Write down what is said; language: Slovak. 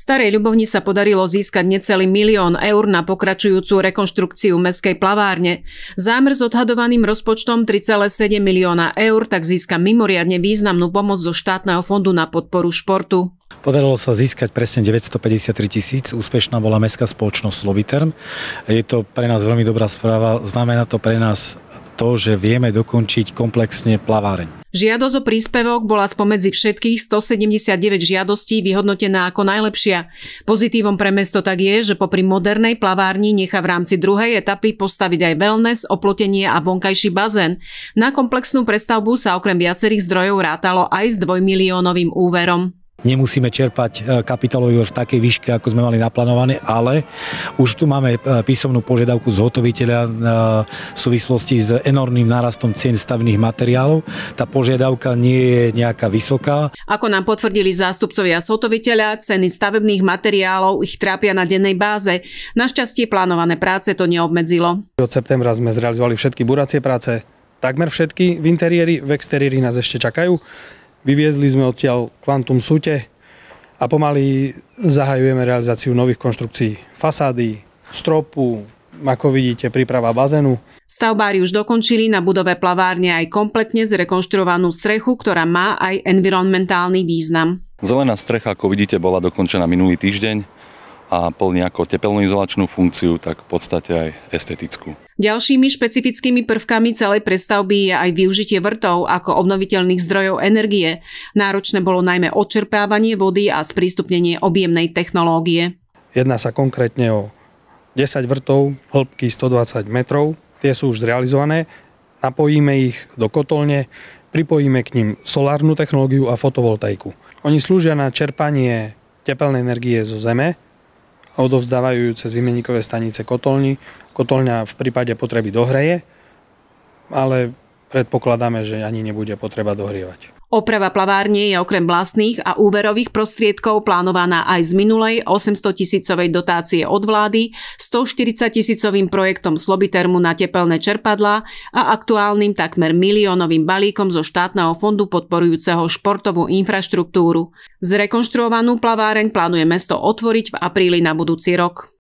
Starej ľubovni sa podarilo získať necelý milión eur na pokračujúcu rekonštrukciu mestskej plavárne. Zámer s odhadovaným rozpočtom 3,7 milióna eur tak získa mimoriadne významnú pomoc zo štátneho fondu na podporu športu. Podarilo sa získať presne 953 tisíc. Úspešná bola mestská spoločnosť Lobiterm. Je to pre nás veľmi dobrá správa. Znamená to pre nás to, že vieme dokončiť komplexne plaváreň. Žiadosť o príspevok bola spomedzi všetkých 179 žiadostí vyhodnotená ako najlepšia. Pozitívom pre mesto tak je, že popri modernej plavárni nechá v rámci druhej etapy postaviť aj wellness, oplotenie a vonkajší bazén. Na komplexnú prestavbu sa okrem viacerých zdrojov rátalo aj s dvojmiliónovým úverom nemusíme čerpať e, úver v takej výške, ako sme mali naplánované, ale už tu máme e, písomnú požiadavku zhotoviteľa e, v súvislosti s enormným nárastom cien stavných materiálov. Tá požiadavka nie je nejaká vysoká. Ako nám potvrdili zástupcovia zhotoviteľa, ceny stavebných materiálov ich trápia na dennej báze. Našťastie plánované práce to neobmedzilo. Od septembra sme zrealizovali všetky buracie práce, takmer všetky v interiéri, v exteriéri nás ešte čakajú. Vyviezli sme odtiaľ kvantum sute a pomaly zahajujeme realizáciu nových konštrukcií. Fasády, stropu, ako vidíte, príprava bazénu. Stavbári už dokončili na budove plavárne aj kompletne zrekonštruovanú strechu, ktorá má aj environmentálny význam. Zelená strecha, ako vidíte, bola dokončená minulý týždeň a plní ako tepelnoizolačnú funkciu, tak v podstate aj estetickú. Ďalšími špecifickými prvkami celej prestavby je aj využitie vrtov ako obnoviteľných zdrojov energie. Náročné bolo najmä odčerpávanie vody a sprístupnenie objemnej technológie. Jedná sa konkrétne o 10 vrtov hĺbky 120 metrov. Tie sú už zrealizované. Napojíme ich do kotolne, pripojíme k nim solárnu technológiu a fotovoltaiku. Oni slúžia na čerpanie tepelnej energie zo zeme, odovzdávajú ju cez výmenníkové stanice kotolni. Kotolňa v prípade potreby dohreje, ale predpokladáme, že ani nebude potreba dohrievať. Oprava plavárne je okrem vlastných a úverových prostriedkov plánovaná aj z minulej 800 tisícovej dotácie od vlády, 140 tisícovým projektom Slobitermu na tepelné čerpadlá a aktuálnym takmer miliónovým balíkom zo štátneho fondu podporujúceho športovú infraštruktúru. Zrekonštruovanú plaváreň plánuje mesto otvoriť v apríli na budúci rok.